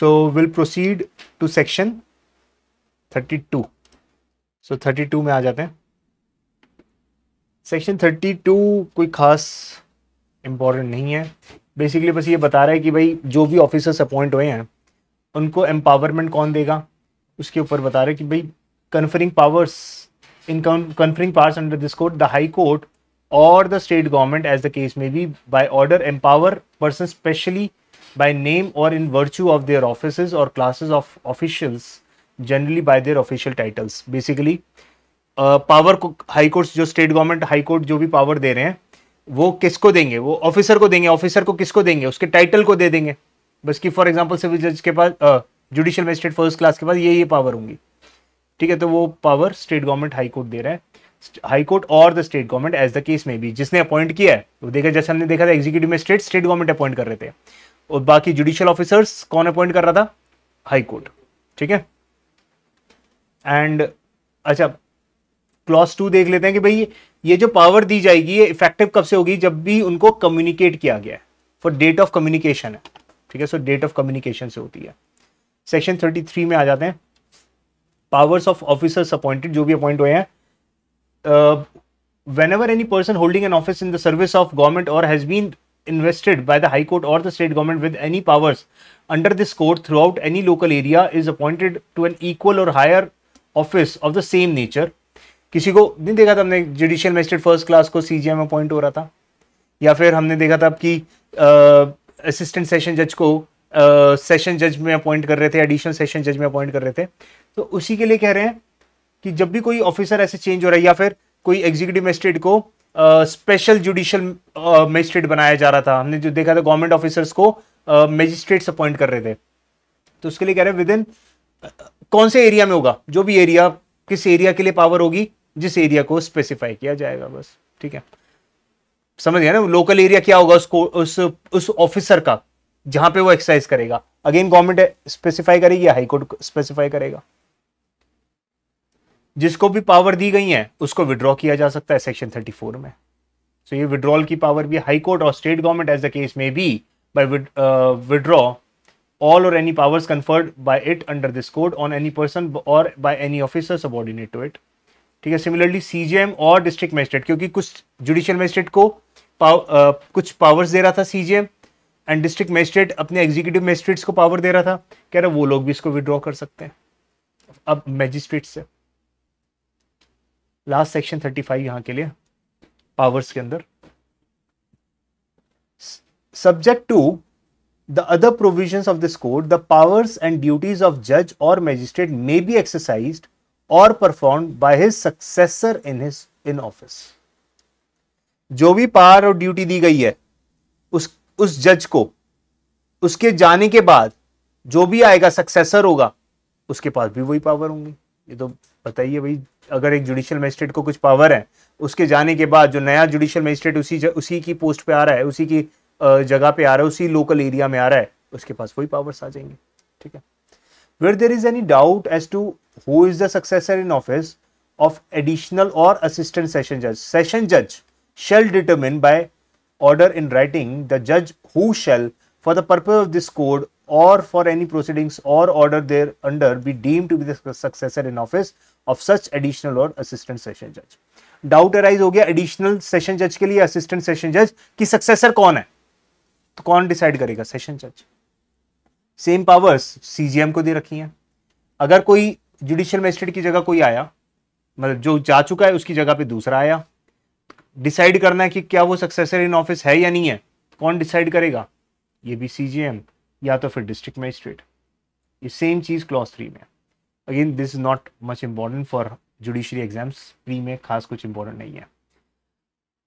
So we'll proceed to section 32. So 32 में आ जाते हैं सेक्शन 32 कोई खास इम्पोर्टेंट नहीं है बेसिकली बस ये बता रहा है कि भाई जो भी ऑफिसर्स अपॉइंट हुए हैं उनको एम्पावरमेंट कौन देगा उसके ऊपर बता रहे कि भाई conferring powers in conferring powers under this court the high court or the state government as the case may be by order empower person specially by name or in virtue of their offices or classes of officials generally by their official titles basically power high court जो state government high court जो भी power दे रहे हैं वो किसको देंगे वो officer को देंगे ऑफिसर को किसको देंगे उसके टाइटल को दे देंगे बस कि फॉर एग्जांपल सिविल जज के पास जुडिशियल मजिस्ट्रेट फर्स्ट क्लास के पास ये ये पावर होंगी ठीक है तो वो power state government high court दे रहा है high court or the state government as the case may be जिसने अपॉइंट किया है वो देखा जैसे हमने देखा था executive magistrate state government appoint कर रहे थे और बाकी जुडिशियल ऑफिसर्स कौन अपॉइंट कर रहा था हाई कोर्ट ठीक है एंड अच्छा क्लॉस टू देख लेते हैं कि भाई ये जो पावर दी जाएगी ये इफेक्टिव कब से होगी जब भी उनको कम्युनिकेट किया गया है फॉर डेट ऑफ कम्युनिकेशन है ठीक है सो डेट ऑफ कम्युनिकेशन से होती है सेक्शन थर्टी थ्री में आ जाते हैं पावर्स ऑफ ऑफिसर्स अपॉइंटेड जो भी अपॉइंट हुए हैं whenever any person holding an office in the service of government or has been invested by the High Court or the state government with any powers under this court throughout any local area is appointed to an equal or higher office of the same nature. किसी को नहीं देखा था हमने judicial magistrate first class को सी G M appoint हो रहा था या फिर हमने देखा था आपकी असिस्टेंट सेशन जज को सेशन जज में अपॉइंट कर रहे थे एडिशनल सेशन जज में अपॉइंट कर रहे थे तो उसी के लिए कह रहे हैं कि जब भी कोई ऑफिसर ऐसे चेंज हो रहा है या फिर कोई एग्जीक्यूटिव मजिस्ट्रेट को स्पेशल जुडिशियल मजिस्ट्रेट बनाया जा रहा था हमने जो देखा था गवर्नमेंट ऑफिसर्स को मजिस्ट्रेट्स uh, अपॉइंट कर रहे थे तो उसके लिए कह रहे हैं विद इन कौन से एरिया में होगा जो भी एरिया किस एरिया के लिए पावर होगी जिस एरिया को स्पेसिफाई किया जाएगा बस ठीक है समझ गया ना लोकल एरिया क्या होगा उसको उस उस ऑफिसर का जहां पे वो एक्सरसाइज करेगा अगेन गवर्नमेंट स्पेसिफाई करेगी या हाईकोर्ट स्पेसिफाई करेगा जिसको भी पावर दी गई है उसको विड्रॉ किया जा सकता है सेक्शन 34 में सो so, ये विड्रॉल की पावर भी high court or state government as the case may be by withdraw all or any powers conferred by it under this court on any person or by any officer subordinate to it ठीक है similarly CJM और district magistrate क्योंकि कुछ judicial magistrate को पाव, आ, uh, कुछ powers दे रहा था सीजीएम एंड डिस्ट्रिक्ट मजिस्ट्रेट अपने एग्जीक्यूटिव मजिस्ट्रेट्स को पावर दे रहा था कह रहे वो लोग भी इसको विड्रॉ कर सकते हैं अब मैजिस्ट्रेट से लास्ट सेक्शन थर्टी फाइव यहां के लिए पावर्स के अंदर subject to the other provision of this code the powers and duties of जज or magistrate may be exercise or perform by his successor in his in office जो भी power और duty दी गई है उस उस जज को उसके जाने के बाद जो भी आएगा सक्सेसर होगा उसके पास भी वही पावर होंगी ये तो बताइए भाई अगर एक जुडिशियल मजिस्ट्रेट को कुछ पावर है उसके जाने के बाद जो नया जुडिशियल मजिस्ट्रेट उसी ज, उसी की पोस्ट पे आ रहा है उसी की जगह पे आ रहा है उसी लोकल एरिया में आ रहा है उसके पास वही पावर्स आ जाएंगे ठीक है where there is any doubt as to who is the successor in office of additional और असिस्टेंट सेशन जज सेशन जज shell determine by order in writing the जज who shall for the purpose of this code or for any proceedings or order under be deemed to be the successor in office of such additional or assistant session judge. Doubt arise हो गया additional session जज के लिए assistant session जज की successor कौन है तो कौन डिसाइड करेगा सेशन जज सेम पावर्स सीजीएम को दे रखी हैं अगर कोई जुडिशियल मजिस्ट्रेट की जगह कोई आया मतलब जो जा चुका है उसकी जगह पे दूसरा आया डिसाइड करना है कि क्या वो सक्सेसर इन ऑफिस है या नहीं है कौन डिसाइड करेगा ये भी सीजीएम या तो फिर डिस्ट्रिक्ट मजिस्ट्रेट ये सेम चीज़ क्लॉज थ्री में again this is not much important for judiciary exams three में खास कुछ इम्पोर्टेंट नहीं है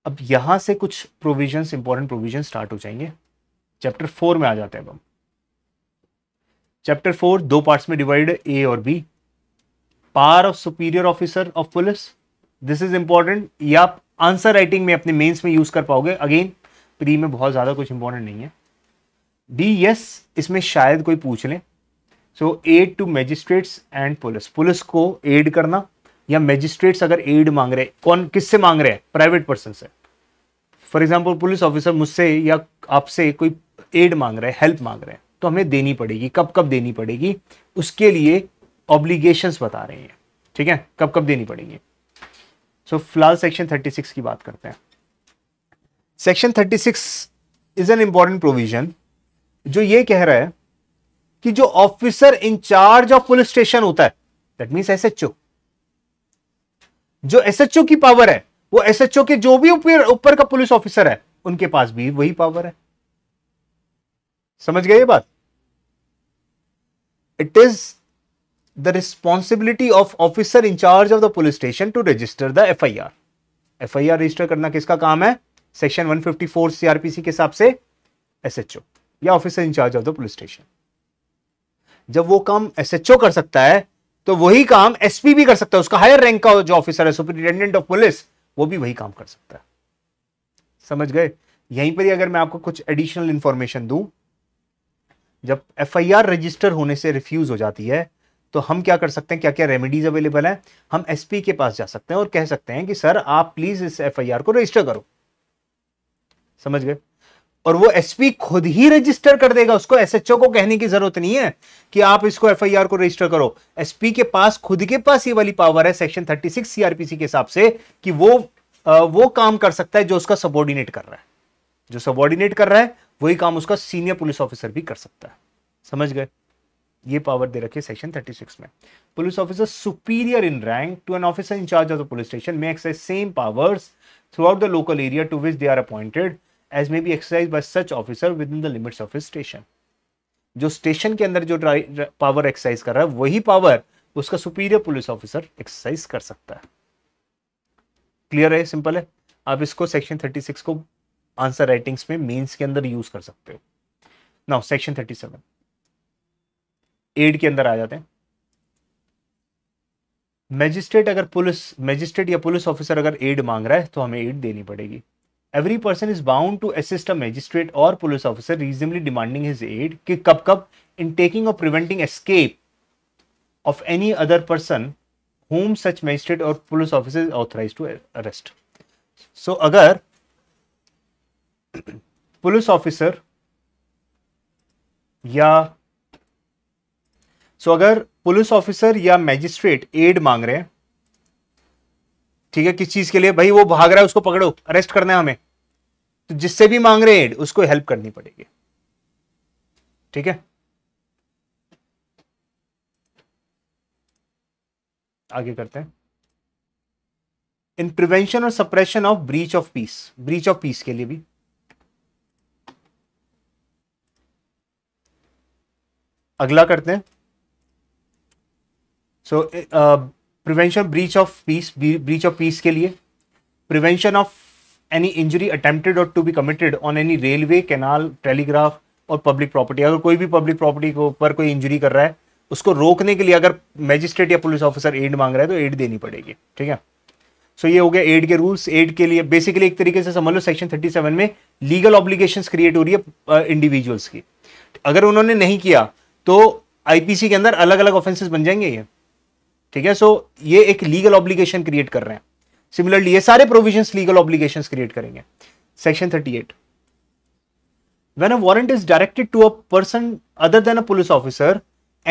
अब यहाँ से कुछ प्रोविजन इंपॉर्टेंट प्रोविजन स्टार्ट हो जाएंगे चैप्टर फोर में आ जाते हैं अब हम चैप्टर फोर दो पार्ट्स में डिवाइड ए और B power of superior officer of police this is important या आप आंसर राइटिंग में अपने मेंस में यूज कर पाओगे अगेन प्री में बहुत ज्यादा कुछ इंपॉर्टेंट नहीं है डी यस इसमें शायद कोई पूछ ले so aid to magistrates and police police को एड करना या मैजिस्ट्रेट्स अगर एड मांग रहे कौन किससे मांग रहे हैं प्राइवेट पर्सन से फॉर एग्जाम्पल पुलिस ऑफिसर मुझसे या आपसे कोई एड मांग रहे हैं हेल्प मांग रहे हैं तो हमें देनी पड़ेगी कब कब देनी पड़ेगी उसके लिए ऑब्लिगेशंस बता रहे हैं ठीक है कब कब देनी पड़ेगी सो फिलहाल सेक्शन 36 की बात करते हैं section 36 is an important provision जो ये कह रहा है कि जो officer incharge of police station होता है दैट मीन्स एसएचओ जो एसएचओ की पावर है वो एसएचओ के जो भी ऊपर का पुलिस ऑफिसर है उनके पास भी वही पावर है समझ गए ये बात it is the responsibility of officer incharge of the police station to register the F I R F I R register करना किसका काम है सेक्शन 154 सीआरपीसी के हिसाब से एसएचओ या officer incharge of the police station जब वो काम एसएचओ कर सकता है तो वही काम एसपी भी कर सकता है उसका हायर रैंक का जो ऑफिसर है सुप्रिंटेंडेंट ऑफ पुलिस वो भी वही काम कर सकता है समझ गए यहीं पर ही अगर मैं आपको कुछ एडिशनल इंफॉर्मेशन दूं जब एफआईआर रजिस्टर होने से रिफ्यूज हो जाती है तो हम क्या कर सकते हैं क्या क्या रेमेडीज अवेलेबल हैं हम एसपी के पास जा सकते हैं और कह सकते हैं कि सर आप प्लीज इस एफआईआर को रजिस्टर करो समझ गए और वो एसपी खुद ही रजिस्टर कर देगा उसको एसएचओ को कहने की जरूरत नहीं है कि आप इसको एफआईआर को रजिस्टर करो एसपी के पास खुद के पास ये वाली पावर है सेक्शन 36 सीआरपीसी के हिसाब से कि वो आ, वो काम कर सकता है जो उसका सबॉर्डिनेट कर रहा है जो सबोर्डिनेट कर रहा है वही काम उसका सीनियर पुलिस ऑफिसर भी कर सकता है समझ गए ये पावर दे रखी है सेक्शन 36 में police officer superior in rank to an officer in charge of the police station may exercise same powers throughout the local area to which they are appointed as may be exercise by such officer within the limits of station जो station के अंदर जो power exercise कर रहा है वही power उसका superior police officer exercise कर सकता है क्लियर है सिंपल है आप इसको सेक्शन 36 को आंसर राइटिंग्स में मेंस के अंदर यूज कर सकते हो नाउ सेक्शन 37 एड के अंदर आ जाते हैं मैजिस्ट्रेट अगर पुलिस मैजिस्ट्रेट या पुलिस ऑफिसर अगर एड मांग रहा है तो हमें एड देनी पड़ेगी every person is bound to assist a magistrate और police officer reasonably demanding his aid कि कब कब इन टेकिंग और preventing escape of any other person whom such magistrate और police officer authorise to arrest so अगर police officer या so so अगर police officer या मैजिस्ट्रेट एड मांग रहे हैं ठीक है किस चीज के लिए भाई वो भाग रहा है उसको पकड़ो अरेस्ट करना है हमें तो जिससे भी मांग रहे हैं एड उसको हेल्प करनी पड़ेगी ठीक है आगे करते हैं इन प्रिवेंशन और suppression of breach of peace breach of peace के लिए भी अगला करते हैं so so, uh, prevention breach of peace breach of peace के लिए prevention of any injury attempted और to be committed on any railway canal telegraph और पब्लिक प्रॉपर्टी अगर कोई भी पब्लिक प्रॉपर्टी के ऊपर कोई इंजरी कर रहा है उसको रोकने के लिए अगर मैजिस्ट्रेट या पुलिस ऑफिसर एड मांग रहा है तो एड देनी पड़ेगी ठीक है सो so, ये हो गया एड के रूल्स एड के लिए बेसिकली एक तरीके से समझ लो सेक्शन 37 में लीगल ऑब्लिगेशन क्रिएट हो रही है इंडिविजुअल्स की अगर उन्होंने नहीं किया तो आईपीसी के अंदर अलग अलग ऑफेंसेस बन जाएंगे ये ठीक है सो ये एक लीगल ऑब्लिगेशन क्रिएट कर रहे हैं सिमिलरली ये सारे प्रोविजन लीगल ऑब्लिगेशंस क्रिएट करेंगे section 38 eight when a warrant is directed to a person other than a police officer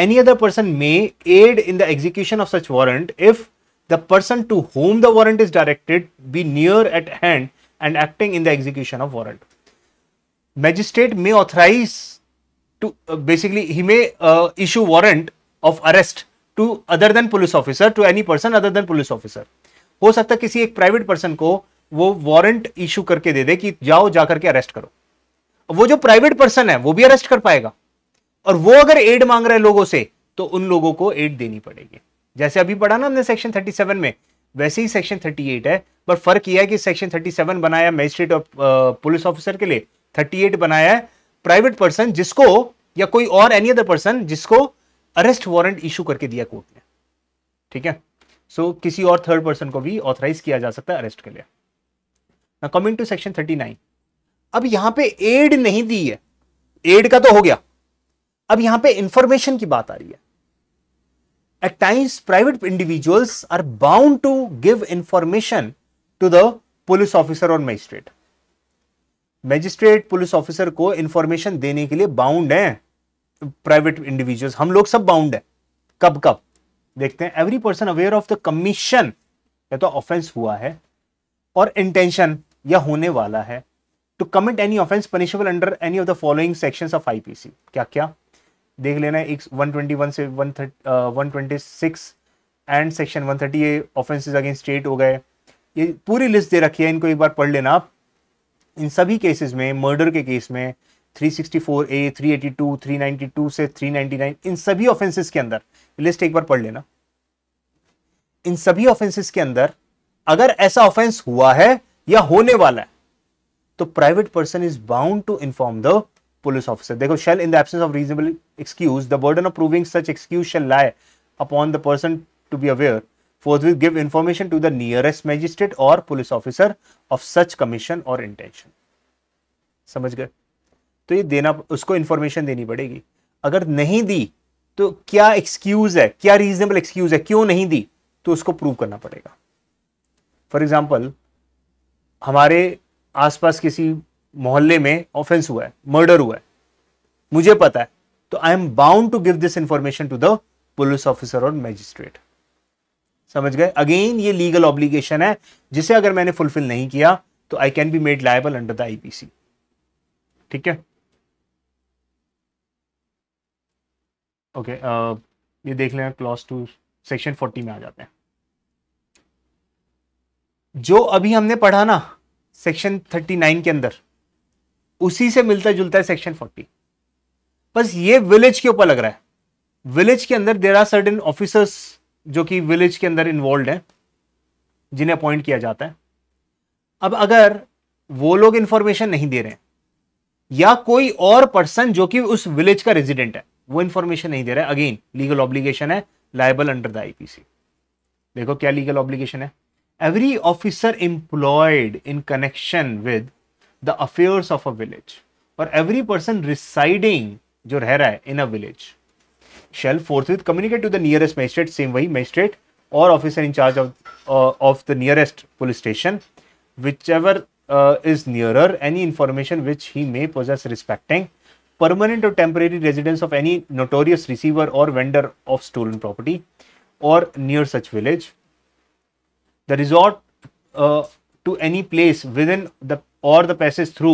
any other person may aid in the execution of such warrant if the person to whom the warrant is directed be near at hand and acting in the execution of warrant magistrate may authorise to basically he may issue warrant of arrest to other than police officer to any person other than police officer हो सकता है किसी एक private person को वो warrant issue करके दे दे कि जाओ जाकर के अरेस्ट करो वो जो प्राइवेट पर्सन है वो भी अरेस्ट कर पाएगा और वो अगर एड मांग रहे लोगों से तो उन लोगों को एड देनी पड़ेगी जैसे अभी पढ़ा ना हमने सेक्शन 37 में वैसे ही सेक्शन 38 है पर फर्क यह है कि सेक्शन 37 बनाया मैजिस्ट्रेट और पुलिस ऑफिसर के लिए 38 बनाया है प्राइवेट पर्सन जिसको या कोई और एनी अदर पर्सन जिसको अरेस्ट वारंट इशू करके दिया कोर्ट ने ठीक है सो so, किसी और थर्ड पर्सन को भी ऑथराइज किया जा सकता है अरेस्ट के लिए कमिंग टू सेक्शन नाइन अब यहां पे एड नहीं दी है एड का तो हो गया अब यहां पे इंफॉर्मेशन की बात आ रही है at times private individuals are bound to give information to the police officer और मैजिस्ट्रेट मैजिस्ट्रेट पुलिस ऑफिसर को इंफॉर्मेशन देने के लिए बाउंड है प्राइवेट इंडिविजुअल्स हम लोग सब बाउंड है कब कब देखते हैं every person aware of the commission या तो ऑफेंस हुआ है और इंटेंशन या होने वाला है to commit any offence punishable under any of the following section of IPC क्या क्या देख लेना है एक 121 से 126 एंड सेक्शन 130 ये ऑफेंसेस अगेंस्ट स्टेट हो गए ये पूरी लिस्ट दे रखी है इनको एक बार पढ़ लेना आप इन सभी केसेस में मर्डर के केस में 364 ए 382 392 से 399 इन सभी ऑफेंसेस के अंदर लिस्ट एक बार पढ़ लेना इन सभी ऑफेंसेस के अंदर अगर ऐसा ऑफेंस हुआ है या होने वाला है तो private person is bound to inform the police officer देखो shall in the absence of reasonable excuse the burden of proving such excuse shall lie upon the person to be aware forthwith give information to the nearest magistrate और police officer of such commission और intention समझ गए तो ये देना उसको information देनी पड़ेगी अगर नहीं दी तो क्या एक्सक्यूज़ है क्या रीजनेबल एक्सक्यूज़ है क्यों नहीं दी तो उसको प्रूव करना पड़ेगा फॉर एग्ज़ाम्पल हमारे आसपास किसी मोहल्ले में ऑफेंस हुआ है मर्डर हुआ है मुझे पता है तो I am bound to give this information to the police officer और मैजिस्ट्रेट समझ गए अगेन ये लीगल ऑब्लिगेशन है जिसे अगर मैंने फुलफिल नहीं किया तो I can be made liable under the IPC ठीक है ओके okay, uh, ये देख लें क्लॉज टू सेक्शन फोर्टी में आ जाते हैं जो अभी हमने पढ़ा ना सेक्शन थर्टी नाइन के अंदर उसी से मिलता जुलता है सेक्शन फोर्टी बस ये विलेज के ऊपर लग रहा है विलेज के अंदर देर आर सर्टेन ऑफिसर्स जो कि विलेज के अंदर इन्वॉल्व हैं जिन्हें अपॉइंट किया जाता है अब अगर वो लोग इंफॉर्मेशन नहीं दे रहे या कोई और पर्सन जो कि उस विलेज का रेजिडेंट है वो इन्फॉर्मेशन नहीं दे रहा है अगेन लीगल ऑब्लिगेशन है लाइबल अंडर द आईपीसी देखो क्या लीगल ऑब्लिगेशन है every officer employed in connection with the affairs of a village और एवरी पर्सन रिसाइडिंग जो रह रहा है in a village shall forthwith communicate to the nearest magistrate same वही magistrate और officer in charge of the nearest police station whichever is nearer any information which he may possess respecting permanent और temporary residence of any notorious receiver और vendor of stolen property or near such village. The resort uh, to any place within the or the passage through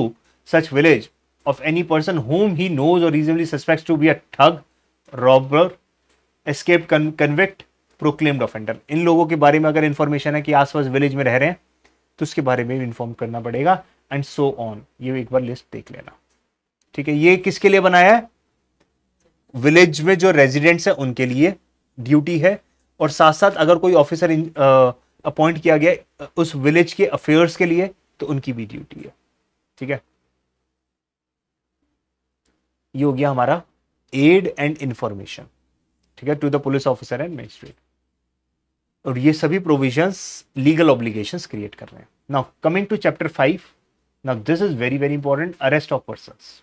such village of any person whom he knows or reasonably suspects to be a thug, robber, escaped con convict, proclaimed offender. इन लोगों के बारे में अगर information है कि आसपास village में रह रहे हैं तो उसके बारे में भी इन्फॉर्म करना पड़ेगा एंड सो ऑन ये एक बार लिस्ट देख लेना ठीक है ये किसके लिए बनाया है विलेज में जो रेजिडेंट्स हैं उनके लिए ड्यूटी है और साथ साथ अगर कोई ऑफिसर अपॉइंट किया गया उस विलेज के अफेयर्स के लिए तो उनकी भी ड्यूटी है ठीक है ये हो गया हमारा एड एंड इंफॉर्मेशन ठीक है to the police officer and magistrate और ये सभी प्रोविजंस लीगल ऑब्लिगेशंस क्रिएट कर रहे हैं now coming to chapter five now this is very very important arrest of person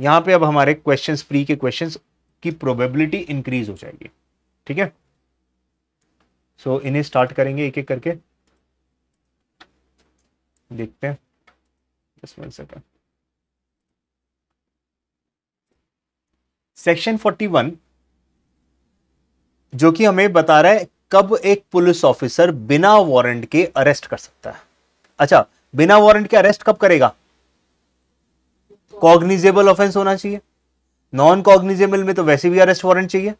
यहां पे अब हमारे क्वेश्चंस प्री के क्वेश्चंस की प्रोबेबिलिटी इंक्रीज हो जाएगी ठीक है सो so, इन्हें स्टार्ट करेंगे एक एक करके देखते हैं फोर्टी वन सेक्शन 41 जो कि हमें बता रहा है कब एक पुलिस ऑफिसर बिना वारंट के अरेस्ट कर सकता है अच्छा बिना वारंट के अरेस्ट कब करेगा कॉग्निजेबल ऑफेंस होना चाहिए नॉन कॉग्निजेबल में तो वैसे भी अरेस्ट वारंट चाहिए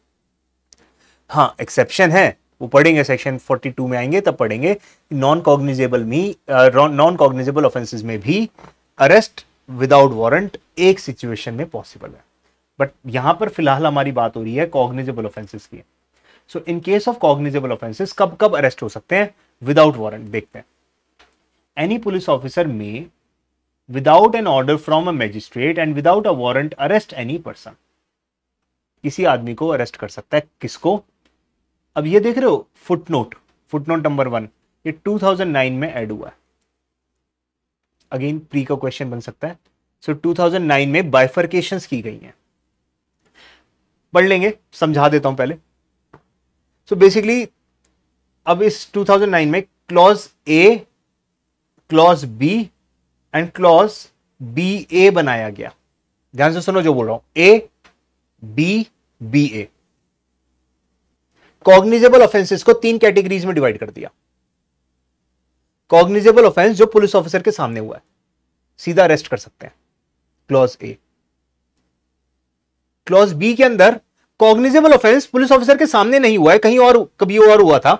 हाँ एक्सेप्शन है वो पढ़ेंगे सेक्शन 42 में आएंगे तब पढ़ेंगे नॉन कॉग्निजेबल में नॉन कॉग्निजेबल ऑफेंसेस में भी अरेस्ट विदाउट वारंट एक सिचुएशन में पॉसिबल है बट यहां पर फिलहाल हमारी बात हो रही है कॉग्निजेबल ऑफेंसेस की so in case of cognizable offences कब कब अरेस्ट हो सकते हैं विदाउट वारंट देखते हैं any police officer may without an order from a magistrate and without a warrant arrest any person किसी आदमी को अरेस्ट कर सकता है किसको अब ये देख रहे हो फुटनोट फुटनोट नंबर वन ये 2009 में ऐड हुआ है अगेन प्री का क्वेश्चन बन सकता है सो so, 2009 में बाइफर्केशंस की गई हैं पढ़ लेंगे समझा देता हूं पहले सो so, बेसिकली अब इस 2009 में clause A clause B and clause B A बनाया गया ध्यान से सुनो जो बोल रहा हूं A B B A cognizable offences को तीन कैटेगरीज में डिवाइड कर दिया कॉग्निजेबल ऑफेंस जो पुलिस ऑफिसर के सामने हुआ है सीधा अरेस्ट कर सकते हैं क्लॉज ए क्लॉज बी के अंदर कॉग्निजेबल ऑफेंस पुलिस ऑफिसर के सामने नहीं हुआ है कहीं और कभी और हुआ था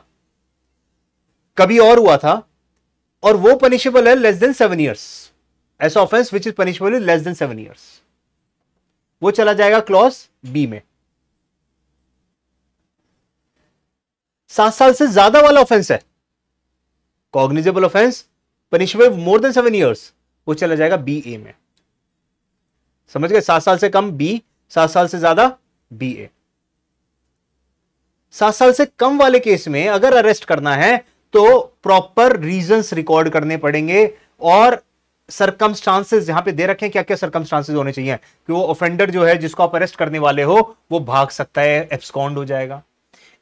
कभी और हुआ था और वो पनिशेबल है लेस देन सेवन ईयर्स ऐसा offence which is punishable is less than seven years वो चला जाएगा क्लॉज बी में सात साल से ज्यादा वाला ऑफेंस है cognizable offence punishable more than seven years वो चला जाएगा बी ए में समझ गए सात साल से कम बी सात साल से ज्यादा बी ए सात साल से कम वाले केस में अगर अरेस्ट करना है तो प्रॉपर रीजंस रिकॉर्ड करने पड़ेंगे और सरकमस्टांसेस यहां पे दे रखे हैं क्या क्या सरकमस्टांसेस होने चाहिए कि वो ऑफेंडर जो है जिसको आप अरेस्ट करने वाले हो वो भाग सकता है एब्सकॉन्ड हो जाएगा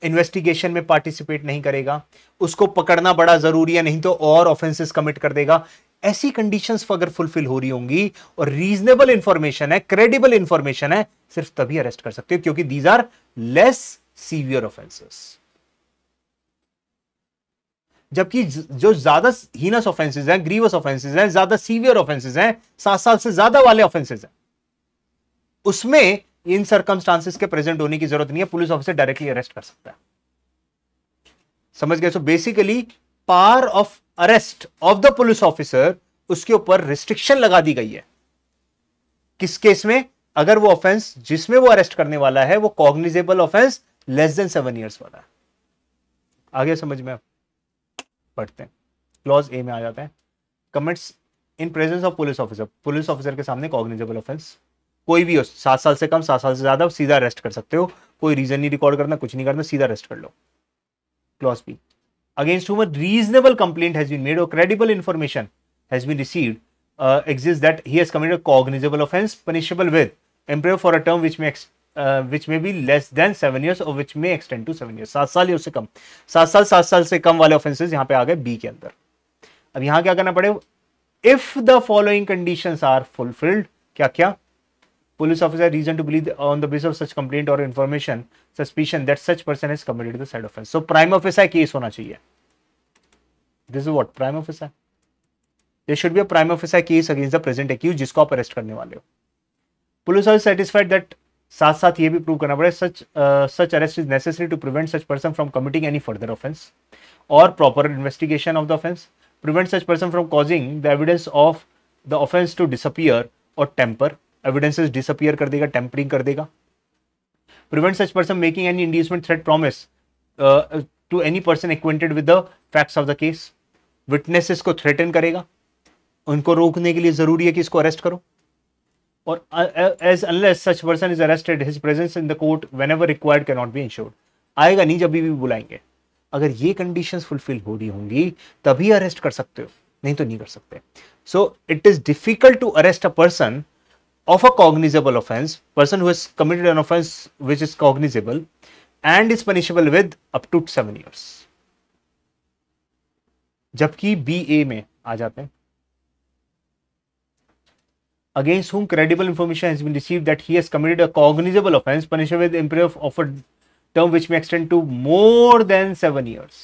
इन्वेस्टिगेशन में पार्टिसिपेट नहीं करेगा उसको पकड़ना बड़ा जरूरी है नहीं तो और ऑफेंसेस कमिट कर देगा ऐसी कंडीशंस अगर फुलफिल हो रही होंगी और रीजनेबल इंफॉर्मेशन है क्रेडिबल इंफॉर्मेशन है सिर्फ तभी अरेस्ट कर सकते हो क्योंकि these are less severe offences जबकि जो ज्यादा हीनस ऑफेंसेज हैं ग्रीवस ऑफेंसेज हैं ज्यादा सीवियर ऑफेंसेज हैं सात साल से ज्यादा वाले ऑफेंसेज हैं उसमें इन सर्कमस्टांसिस के प्रेजेंट होने की जरूरत नहीं है पुलिस ऑफिसर डायरेक्टली अरेस्ट कर सकता है समझ गए so basically power of arrest of the police officer उसके ऊपर रिस्ट्रिक्शन लगा दी गई है किस केस में अगर वो ऑफेंस जिसमें वो अरेस्ट करने वाला है वो cognizable offence less than seven years वाला है आगे समझ में आप पढ़ते हैं क्लॉज ए में आ जाता है commits in presence of police officer police officer के सामने कॉग्निजेबल ऑफेंस कोई भी हो सात साल से कम सात साल से ज़्यादा सीधा अरेस्ट कर सकते हो कोई रीज़न नहीं रिकॉर्ड करना कुछ नहीं करना सीधा अरेस्ट कर लो clause B against whom reasonable complaint has been made और credible information has been received exist that he has committed cognizable offence punishable with punishable for a term which may which which may be less than seven years और which may extend to seven year सात साल या उससे कम सात साल सात साल से कम वाले ऑफेंसेज यहाँ पे आ गए बी के अंदर अब यहां क्या करना पड़े if the following condition are fulfilled क्या क्या police officer reason to believe on the base of such complaint और information suspicion that such person is committed said offence so prima facie case होना चाहिए this is what prima facie there should be a prima facie case against the present accused जिसको आप arrest करने वाले हो police of satisfied that साथ साथ ये भी प्रूव करना पड़ेगा such such arrest is necessary to prevent such person from committing any further offence और proper investigation of the offence prevent such person from causing the evidence of the offence to disappear और tamper evidences disappear कर देगा tampering कर देगा prevent such person making any inducement threat promise to any person acquainted with the facts of the case witnesses को threaten करेगा उनको रोकने के लिए जरूरी है कि इसको अरेस्ट करो और as unless such person is arrested his presence in the court whenever required cannot be ensured आएगा नहीं जब भी बुलाएंगे अगर ये कंडीशन फुलफिल हो रही होंगी तभी अरेस्ट कर सकते हो नहीं तो नहीं कर सकते so it is difficult to arrest a person of a cognizable offence person who committed an offence which is cognizable and is punishable with up to seven years जबकि बी ए में आ जाते हैं against whom credible information has been received that he has committed a cognizable offence punishable with imprisonment of a term which may extend to more than 7 years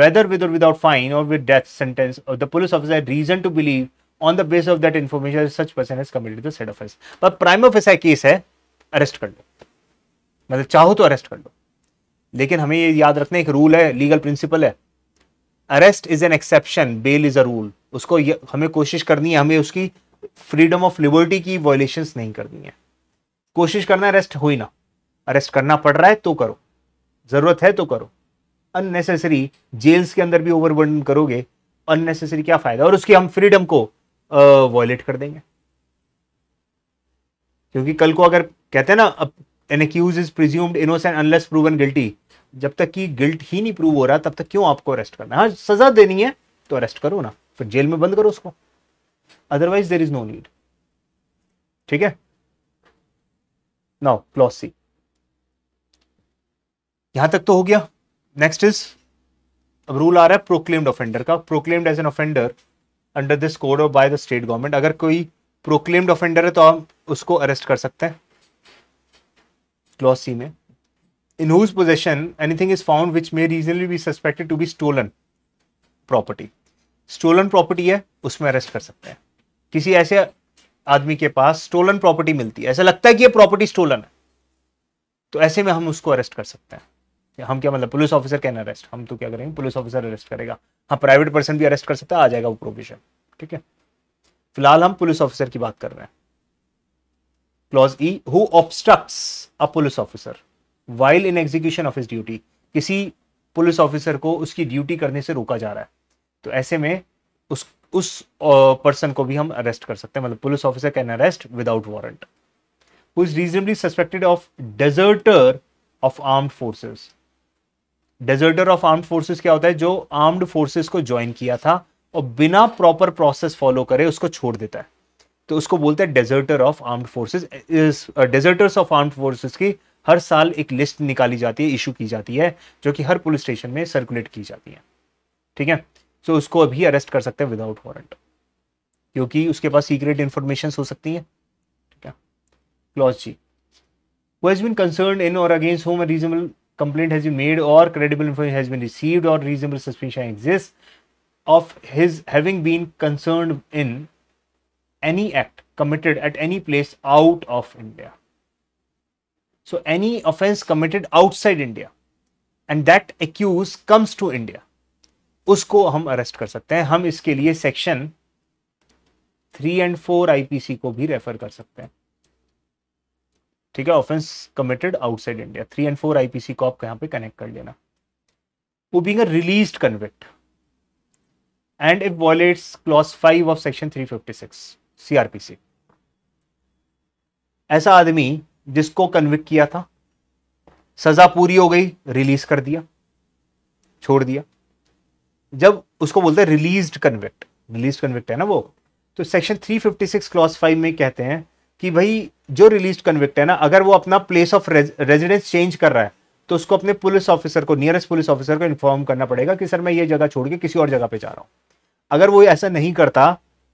whether with or without fine or with death sentence or the police officer had reason to believe on the basis of that information such person has committed the said offence but prima facie ऐसा case है arrest कर लो मतलब चाहो तो arrest कर लो लेकिन हमें ये याद रखना एक रूल है लीगल प्रिंसिपल है arrest is an exception bail is a rule उसको हमें कोशिश करनी है हमें उसकी फ्रीडम ऑफ लिबर्टी की वॉयलेशन नहीं करनी है कोशिश करना है अरेस्ट हो ही ना अरेस्ट करना पड़ रहा है तो करो ज़रूरत है तो करो अननेसेसरी जेल्स के अंदर भी ओवरबर्डन करोगे अननेसेसरी क्या फ़ायदा और उसकी हम फ्रीडम को वॉयलेट कर देंगे क्योंकि कल को अगर कहते हैं ना an accused is presumed innocent unless proven guilty जब तक कि गिल्ट ही नहीं प्रूव हो रहा तब तक क्यों आपको अरेस्ट करना है हाँ सज़ा देनी है तो अरेस्ट करो ना फिर जेल में बंद करो उसको otherwise there is no need ठीक है नाउ क्लॉज सी यहां तक तो हो गया नेक्स्ट इज अब रूल आ रहा है प्रोक्लेम्ड ऑफेंडर का proclaimed as an offender under this code और बाय द स्टेट गवर्नमेंट अगर कोई प्रोक्लेम्ड ऑफेंडर है तो आप उसको अरेस्ट कर सकते हैं क्लॉज सी में in whose possession anything is found which may reasonably be suspected to be stolen property stolen property है उसमें अरेस्ट कर सकते हैं किसी ऐसे आदमी के पास स्टोलन प्रॉपर्टी मिलती है ऐसा लगता है कि ये प्रॉपर्टी स्टोलन है तो ऐसे में हम उसको अरेस्ट कर सकते हैं हम क्या मतलब पुलिस ऑफिसर कैन अरेस्ट हम तो क्या करेंगे पुलिस ऑफिसर अरेस्ट करेगा हाँ प्राइवेट पर्सन भी अरेस्ट कर सकता है आ जाएगा वो प्रोविजन ठीक है फिलहाल हम पुलिस ऑफिसर की बात कर रहे हैं clause E who obstructs a police officer while in execution of his duty किसी पुलिस ऑफिसर को उसकी ड्यूटी करने से रोका जा रहा है तो ऐसे में उस उस पर्सन को भी हम अरेस्ट कर सकते हैं मतलब police officer can arrest without warrant who is reasonably suspected of deserter of armed forces deserter of armed forces क्या होता है जो आर्म्ड फोर्सेस को ज्वाइन किया था और बिना प्रॉपर प्रोसेस फॉलो करे उसको छोड़ देता है तो उसको बोलते हैं deserter of armed forces deserters of armed forces की हर साल एक लिस्ट निकाली जाती है इशू की जाती है जो कि हर पुलिस स्टेशन में सर्कुलेट की जाती है ठीक है सो उसको अभी अरेस्ट कर सकते हैं विदाउट वारंट क्योंकि उसके पास सीक्रेट इंफॉर्मेशन हो सकती है ठीक है क्लॉज जी वो has been concerned in or against whom reasonable complaint has made और credible information has been received or reasonable suspension exist of his having been concerned in any act committed at any place out of India so any offence committed outside India and that accused comes to India उसको हम arrest कर सकते हैं हम इसके लिए section three and four IPC को भी रेफर कर सकते हैं ठीक है offence committed outside India three and four IPC को आप यहां पे कनेक्ट कर लेना वो being released convict and if violates clause five of section three fifty six CrPC ऐसा आदमी जिसको कन्विक किया था सजा पूरी हो गई रिलीज कर दिया छोड़ दिया जब उसको बोलते हैं रिलीज कन्विक्ट रिलीज कन्विक्ट है ना वो तो सेक्शन 356 क्लॉस फाइव में कहते हैं कि भाई जो रिलीज कन्विक्ट है ना अगर वो अपना प्लेस ऑफ रेजिडेंस चेंज कर रहा है तो उसको अपने पुलिस ऑफिसर को नियरेस्ट पुलिस ऑफिसर को इन्फॉर्म करना पड़ेगा कि सर मैं ये जगह छोड़ के किसी और जगह पे जा रहा हूँ अगर वो ऐसा नहीं करता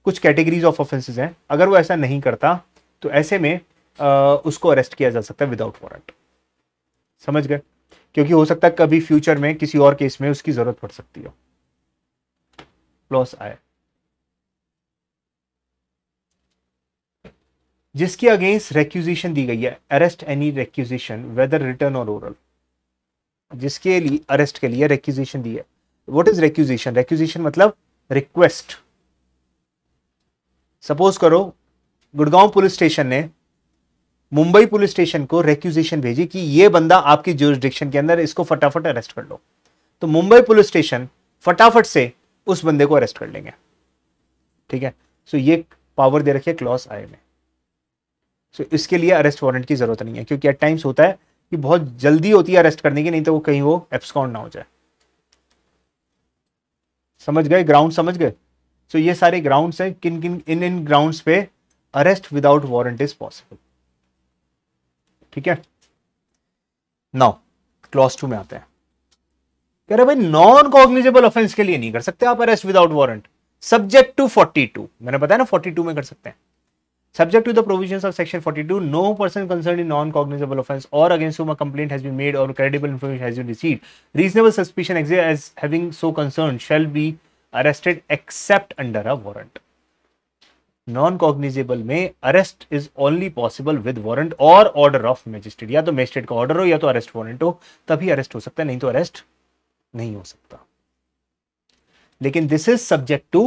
कुछ कैटेगरीज ऑफ ऑफेंसेज हैं अगर वो ऐसा नहीं करता तो ऐसे में आ, उसको अरेस्ट किया जा सकता है विदाउट वारंट समझ गए क्योंकि हो सकता है कभी फ्यूचर में किसी और केस में उसकी ज़रूरत पड़ सकती है प्लस आई जिसके अगेंस्ट रेक्यूजेशन दी गई है arrest any requisition whether written or oral जिसके लिए अरेस्ट के लिए रेक्यूजेशन दी है व्हाट इज रेक्यूजेशन रेक्यूजेशन मतलब रिक्वेस्ट सपोज करो गुड़गांव पुलिस स्टेशन ने मुंबई पुलिस स्टेशन को रेक्यूजेशन भेजी कि यह बंदा आपकी जोरिस्डिक्शन के अंदर इसको फटाफट अरेस्ट कर लो तो मुंबई पुलिस स्टेशन फटाफट से उस बंदे को अरेस्ट कर लेंगे ठीक है सो ये पावर दे रखी है क्लॉस आए में सो इसके लिए अरेस्ट वारंट की ज़रूरत नहीं है क्योंकि एट टाइम्स होता है कि बहुत जल्दी होती है अरेस्ट करने की नहीं तो वो कहीं वो एब्सकाउंट ना हो जाए समझ गए ग्राउंड समझ गए सो so, ये सारे ग्राउंड्स हैं किन किन इन इन ग्राउंड्स पे arrest without warrant is possible ठीक है नाउ क्लॉस टू में आते हैं कह रहे भाई नॉन कॉग्निजेबल ऑफेंस के लिए नहीं कर सकते आप arrest without warrant subject to forty two मैंने बताया ना फोर्टी टू में कर सकते हैं subject to the provision of section forty two no person concerned in non cognizable offence or against whom complaint has made और credible information has received reasonable suspicion exists as having so concerned shall be arrested except under a warrant non cognizable में arrest is only possible with warrant और order of magistrate या तो magistrate का order हो या तो arrest warrant हो तभी अरेस्ट हो सकता है नहीं तो अरेस्ट नहीं हो सकता लेकिन this is subject to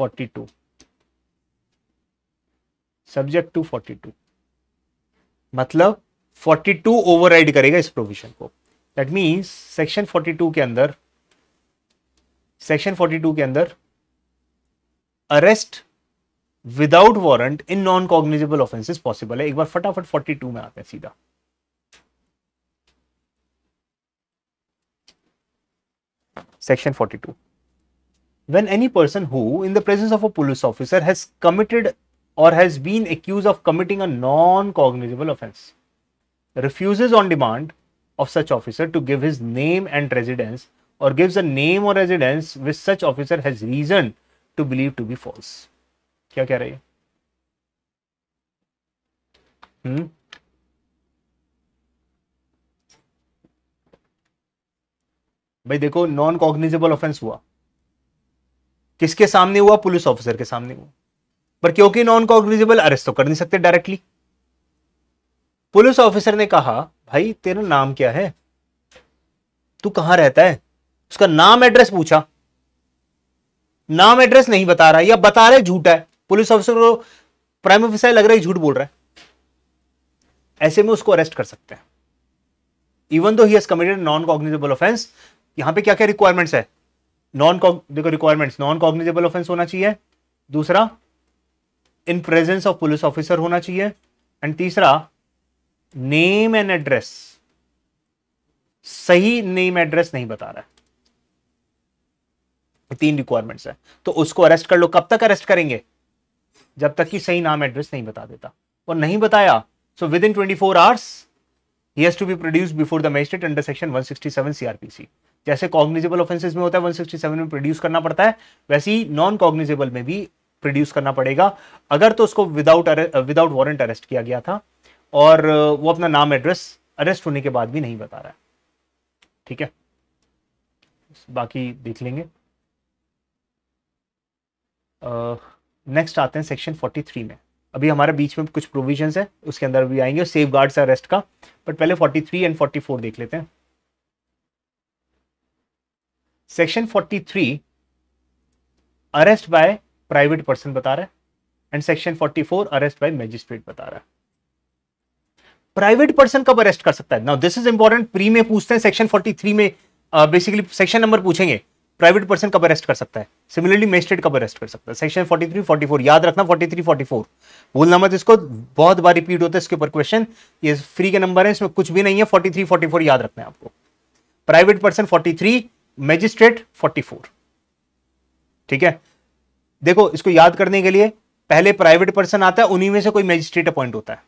42 subject to 42 मतलब 42 ओवरराइड करेगा इस प्रोविजन को दैट मींस सेक्शन 42 के अंदर सेक्शन 42 के अंदर arrest without warrant in non cognizable offences possible है एक बार फटाफट 42 में आते हैं सीधा Section 42. When any person who, in the presence of a police officer, has committed or has been accused of committing a non-cognizable offence, refuses on demand of such officer to give his name and residence or gives a name or residence which such officer has reason to believe to be false. क्या कह रही है? भाई देखो non cognizable offence हुआ किसके सामने हुआ पुलिस ऑफिसर के सामने हुआ पर क्योंकि नॉन कॉग्निजेबल अरेस्ट तो कर नहीं सकते डायरेक्टली पुलिस ऑफिसर ने कहा भाई तेरा नाम क्या है तू कहां रहता है उसका नाम एड्रेस पूछा नाम एड्रेस नहीं बता रहा या बता रहे झूठ है पुलिस ऑफिसर को प्राइम ऑफिसर लग रहा है झूठ बोल रहा है ऐसे में उसको अरेस्ट कर सकते हैं even though he has committed non cognizable offence यहां पे क्या क्या रिक्वायरमेंट्स है नॉन देखो रिक्वायरमेंट्स नॉन कॉग्निजेबल ऑफेंस होना चाहिए दूसरा in presence of police officer होना चाहिए एंड तीसरा नेम एंड एड्रेस सही नेम एड्रेस नहीं बता रहा है तीन रिक्वायरमेंट्स है तो उसको अरेस्ट कर लो कब तक अरेस्ट करेंगे जब तक कि सही नाम एड्रेस नहीं बता देता और नहीं बताया so within twenty four hours to be produce before the before under section one sixty 167 CrPC जैसे कॉग्निजेबल ऑफेंसेज में होता है 167 में प्रोड्यूस करना पड़ता है वैसे ही नॉन कॉग्निजेबल में भी प्रोड्यूस करना पड़ेगा अगर तो उसको विदाउट विदाउट वारंट अरेस्ट किया गया था और uh, वो अपना नाम एड्रेस अरेस्ट होने के बाद भी नहीं बता रहा है ठीक है बाकी देख लेंगे नेक्स्ट आते हैं सेक्शन 43 में अभी हमारे बीच में कुछ प्रोविजंस है उसके अंदर भी आएंगे सेफ गार्ड्स अरेस्ट का बट पहले 43 एंड 44 देख लेते हैं section 43 arrest by private person बता रहा है and section 44 arrest by magistrate बता रहा है प्राइवेट पर्सन कब अरेस्ट कर सकता है now this is important pre में पूछते हैं सेक्शन 43 में बेसिकली सेक्शन नंबर पूछेंगे प्राइवेट पर्सन कब अरेस्ट कर सकता है सिमिलरली मेजिस्ट्रेट कब अरेस्ट कर सकता है सेक्शन 43 44 याद रखना 43 44 बोलना मत इसको बहुत बार रिपीट होता है इसके ऊपर क्वेश्चन ये फ्री के नंबर है इसमें कुछ भी नहीं है 43 44 याद रखना है आपको प्राइवेट पर्सन 43 मैजिस्ट्रेट 44 ठीक है देखो इसको याद करने के लिए पहले प्राइवेट पर्सन आता है उन्हीं में से कोई मैजिस्ट्रेट अपॉइंट होता है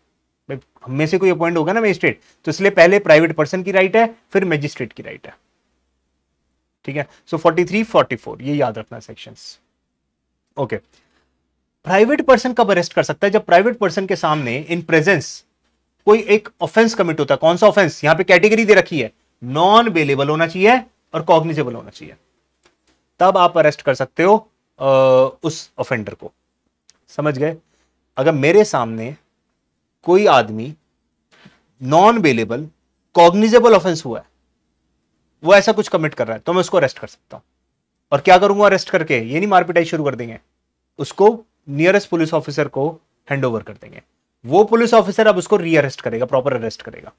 हम में से कोई अपॉइंट होगा ना मैजिस्ट्रेट तो इसलिए पहले प्राइवेट पर्सन की राइट है फिर मैजिस्ट्रेट की राइट है ठीक है so forty three forty four ये याद रखना सेक्शन ओके प्राइवेट पर्सन कब अरेस्ट कर सकता है जब प्राइवेट पर्सन के सामने इन प्रेजेंस कोई एक ऑफेंस कमिट होता है कौन सा ऑफेंस यहां पे कैटेगरी दे रखी है नॉन बेलेबल होना चाहिए और कॉग्निजेबल होना चाहिए तब आप अरेस्ट कर सकते हो उस ऑफेंडर को समझ गए अगर मेरे सामने कोई आदमी नॉन अवेलेबल कॉग्निजेबल ऑफेंस हुआ है वो ऐसा कुछ कमिट कर रहा है तो मैं उसको अरेस्ट कर सकता हूं और क्या करूंगा अरेस्ट करके ये नहीं मारपिटाई शुरू कर देंगे उसको नियरेस्ट पुलिस ऑफिसर को हैंड ओवर कर देंगे वो पुलिस ऑफिसर अब उसको रीअरेस्ट करेगा प्रॉपर अरेस्ट करेगा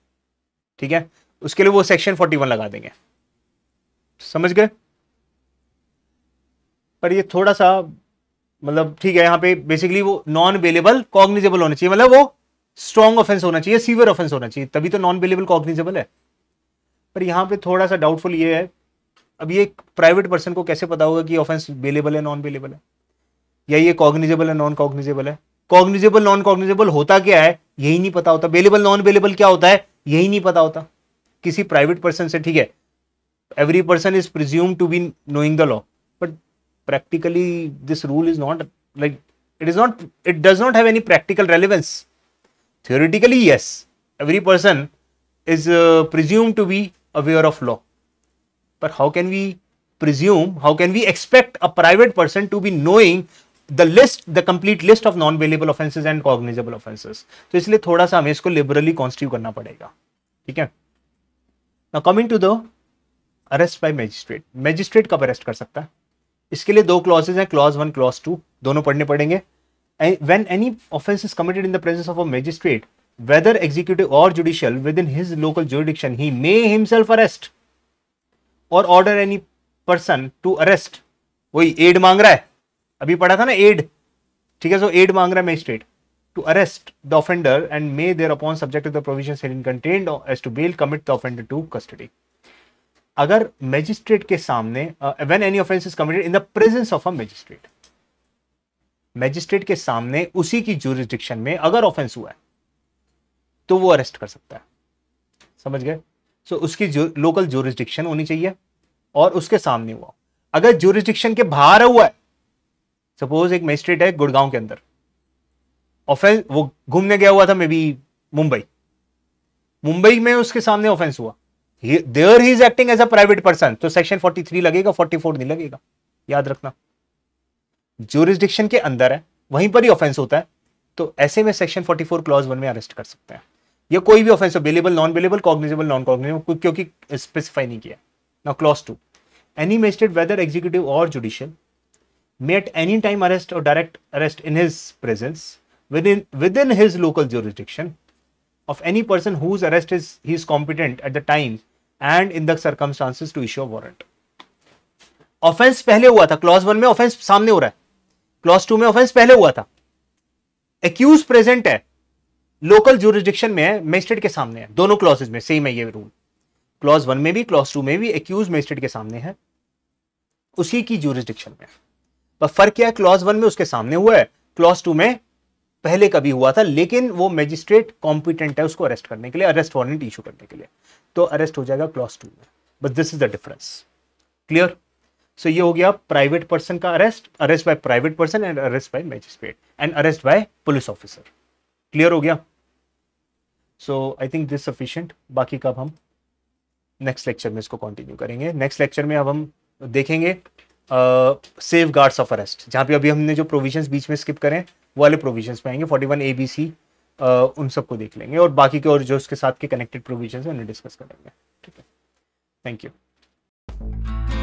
ठीक है उसके लिए वो सेक्शन फोर्टी वन लगा देंगे समझ गए पर ये थोड़ा सा मतलब ठीक है यहां पे बेसिकली वो नॉन अवेलेबल कॉग्निजेबल होना चाहिए मतलब वो स्ट्रॉन्ग ऑफेंस होना चाहिए सीवियर ऑफेंस होना चाहिए तभी तो नॉन अवेलेबल कॉग्निजेबल है पर यहां पे थोड़ा सा डाउटफुल ये है अब ये प्राइवेट पर्सन को कैसे पता होगा कि ऑफेंस अवेलेबल है नॉन अवेलेबल है या ये कॉग्निजेबल है नॉन कॉग्निजेबल है कॉग्निजेबल नॉन कॉग्निजेबल होता क्या है यही नहीं पता होता अवेलेबल नॉन अवेलेबल क्या होता है यही नहीं पता होता किसी प्राइवेट पर्सन से ठीक है every person is presumed to be knowing the law but practically this rule is not like it is not it does not have any practical relevance theoretically yes every person is uh, presumed to be aware of law but how can we presume how can we expect a private person to be knowing the list, the complete list of non bailable offences and cognizable offences? So, इसलिए थोड़ा सा हमें इसको liberally कॉन्स्टिट्यू करना पड़ेगा ठीक है coming to the arrest by magistrate magistrate कब अरेस्ट कर सकता है इसके लिए दो क्लॉजेज हैं क्लॉज वन क्लॉज टू दोनों पढ़ने पड़ेंगे when any offence is committed in the presence of a magistrate whether executive or judicial within his local jurisdiction he may himself arrest or order any person to arrest वही एड मांग रहा है अभी पढ़ा था ना एड ठीक है सो एड मांग रहा है magistrate to arrest the offender and may thereupon subject to the provisions herein contained as to bail commit the offender to custody अगर मैजिस्ट्रेट के सामने when any offence is committed in the presence of a magistrate magistrate के सामने उसी की jurisdiction में अगर offence हुआ है तो वो अरेस्ट कर सकता है समझ गए सो so, उसकी जो, लोकल जूरिस्डिक्शन होनी चाहिए और उसके सामने हुआ अगर जूरिस्डिक्शन के बाहर हुआ है सपोज एक मैजिस्ट्रेट है गुड़गांव के अंदर ऑफेंस वो घूमने गया हुआ था मे बी मुंबई मुंबई में उसके सामने ऑफेंस हुआ there he is acting as a private person तो सेक्शन 43 लगेगा 44 नहीं लगेगा याद रखना जोरिस्डिक्शन के अंदर है वहीं पर ही ऑफेंस होता है तो ऐसे में सेक्शन 44 क्लॉज वन में अरेस्ट कर सकते हैं या कोई भी offence bailable non bailable cognizable non cognizable क्योंकि स्पेसिफाई नहीं किया ना clause two any magistrate whether executive or judicial may at any time arrest or direct arrest in his presence within his local jurisdiction of any person whose arrest is he is competent at the time and in the circumstances to issue a warrant. Offence पहले हुआ था clause one में offence सामने हो रहा है clause to में offence पहले हुआ था एक्यूज प्रेजेंट है लोकल जुरिस्डिक्शन में है मजिस्ट्रेट के सामने है दोनों क्लॉजेज में सेम है ये रूल क्लॉज वन में भी क्लॉज टू में भी एक्यूज मजिस्ट्रेट के सामने है उसी की जुरिस्डिक्शन में पर फर्क क्या है क्लॉज वन में उसके सामने हुआ है क्लॉज टू में पहले कभी हुआ था लेकिन वो मैजिस्ट्रेट कॉम्पिटेंट है उसको अरेस्ट करने के लिए अरेस्ट वारंट इशू करने के लिए तो अरेस्ट हो जाएगा क्लॉस टू में but this is the difference clear so ये हो गया प्राइवेट पर्सन का arrest arrest by private person and arrest by magistrate and arrest by police officer clear हो गया so I think this sufficient बाकी कब हम नेक्स्ट लेक्चर में इसको कंटिन्यू करेंगे नेक्स्ट लेक्चर में अब हम देखेंगे सेफ गार्ड्स ऑफ अरेस्ट जहाँ पे अभी हमने जो प्रोविजंस बीच में स्किप करें वाले प्रोविजंस में आएंगे forty one A B C उन सबको देख लेंगे और बाकी के और जो उसके साथ के कनेक्टेड प्रोविजन है उन्हें डिस्कस करेंगे ठीक है थैंक यू